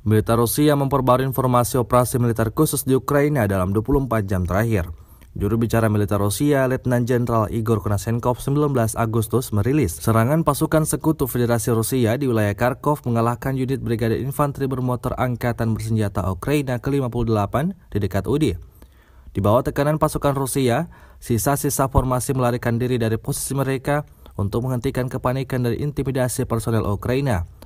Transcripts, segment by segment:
Militer Rusia memperbarui informasi operasi militer khusus di Ukraina dalam 24 jam terakhir. Juru bicara militer Rusia, Letnan Jenderal Igor Konasenkov 19 Agustus merilis serangan pasukan sekutu Federasi Rusia di wilayah Kharkov mengalahkan unit Brigade Infanteri bermotor Angkatan Bersenjata Ukraina ke-58 di dekat Udi. Di bawah tekanan pasukan Rusia, sisa-sisa formasi melarikan diri dari posisi mereka untuk menghentikan kepanikan dari intimidasi personel Ukraina.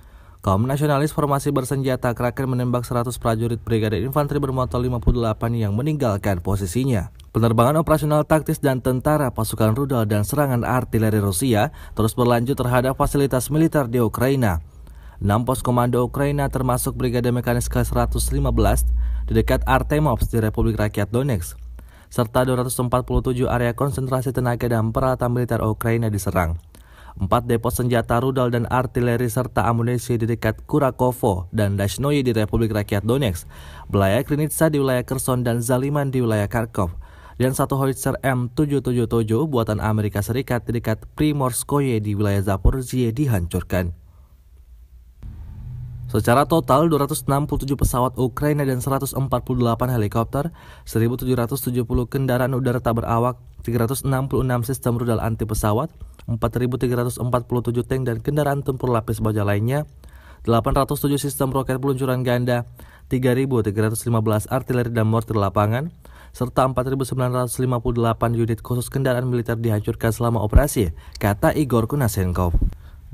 Kaum nasionalis formasi bersenjata Kraken menembak 100 prajurit Brigade Infanteri bermotor 58 yang meninggalkan posisinya. Penerbangan operasional taktis dan tentara pasukan rudal dan serangan artileri Rusia terus berlanjut terhadap fasilitas militer di Ukraina. 6 pos komando Ukraina termasuk Brigade Mekanis ke-115 di dekat Artemovsk di Republik Rakyat Donetsk, serta 247 area konsentrasi tenaga dan peralatan militer Ukraina diserang. Empat depot senjata rudal dan artileri serta amunisi di dekat Kurakovo dan Dashnoye di Republik Rakyat Donetsk, wilayah Krinitsa di wilayah Kherson dan Zaliman di wilayah Kharkov, dan satu howitzer M777 buatan Amerika Serikat di dekat Primorskoye di wilayah Zaporizhia dihancurkan. Secara total, 267 pesawat Ukraina dan 148 helikopter, 1.770 kendaraan udara tak berawak, 366 sistem rudal anti pesawat, 4.347 tank dan kendaraan tempur lapis baja lainnya, 807 sistem roket peluncuran ganda, 3.315 artileri dan mortir lapangan, serta 4.958 unit khusus kendaraan militer dihancurkan selama operasi, kata Igor Kunasenkov.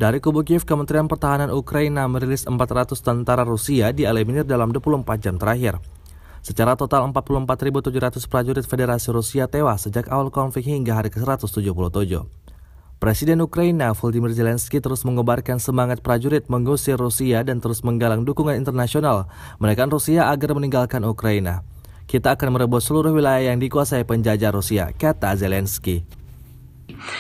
Dari kubu Kiev, Kementerian Pertahanan Ukraina merilis 400 tentara Rusia di dieliminir dalam 24 jam terakhir. Secara total 44.700 prajurit Federasi Rusia tewas sejak awal konflik hingga hari ke-177. Presiden Ukraina Volodymyr Zelensky terus mengobarkan semangat prajurit mengusir Rusia dan terus menggalang dukungan internasional menekan Rusia agar meninggalkan Ukraina. Kita akan merebut seluruh wilayah yang dikuasai penjajah Rusia, kata Zelensky.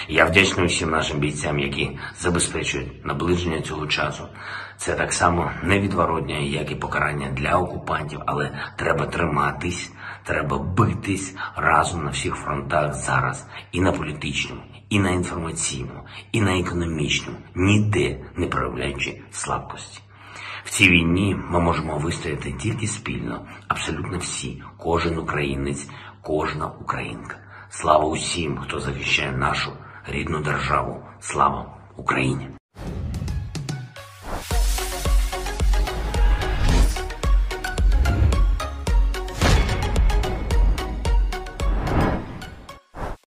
Я вдячний усім нашим бійцям, які забезпечують наближення цього часу. Це так само невідворотня, як і покарання для окупантів, але треба триматись, треба битись разом на всіх фронтах зараз, і на політичному, і на інформаційному, і на економічному, ніде не проявляючи слабкості. В цій війні ми можемо вистояти тільки спільно, абсолютно всі, кожен українець, кожна українка. Слава усім, хто захищає нашу рідну державу. Слава Україні!